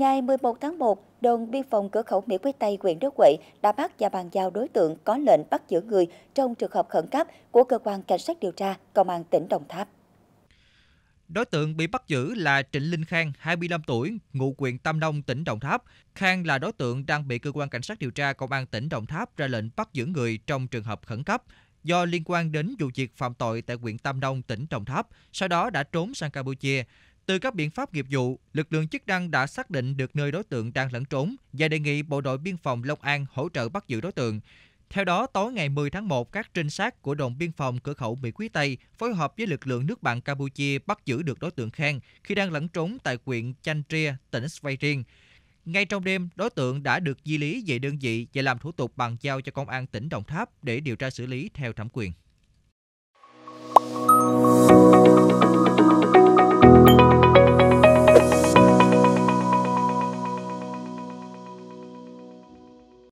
Ngày 11 tháng 1, đồn biên phòng cửa khẩu Mỹ Quý Tây huyện Đức Quậy đã bắt và bàn giao đối tượng có lệnh bắt giữ người trong trường hợp khẩn cấp của cơ quan cảnh sát điều tra công an tỉnh Đồng Tháp. Đối tượng bị bắt giữ là Trịnh Linh Khang, 25 tuổi, ngụ huyện Tam Nông, tỉnh Đồng Tháp. Khang là đối tượng đang bị cơ quan cảnh sát điều tra công an tỉnh Đồng Tháp ra lệnh bắt giữ người trong trường hợp khẩn cấp do liên quan đến vụ việc phạm tội tại huyện Tam Nông, tỉnh Đồng Tháp, sau đó đã trốn sang Campuchia. Từ các biện pháp nghiệp vụ, lực lượng chức năng đã xác định được nơi đối tượng đang lẫn trốn và đề nghị Bộ đội Biên phòng Long An hỗ trợ bắt giữ đối tượng. Theo đó, tối ngày 10 tháng 1, các trinh sát của đồn biên phòng cửa khẩu Mỹ Quý Tây phối hợp với lực lượng nước bạn Campuchia bắt giữ được đối tượng Khang khi đang lẫn trốn tại huyện Chanh Tria, tỉnh Svay Riêng. Ngay trong đêm, đối tượng đã được di lý về đơn vị và làm thủ tục bàn giao cho công an tỉnh Đồng Tháp để điều tra xử lý theo thẩm quyền.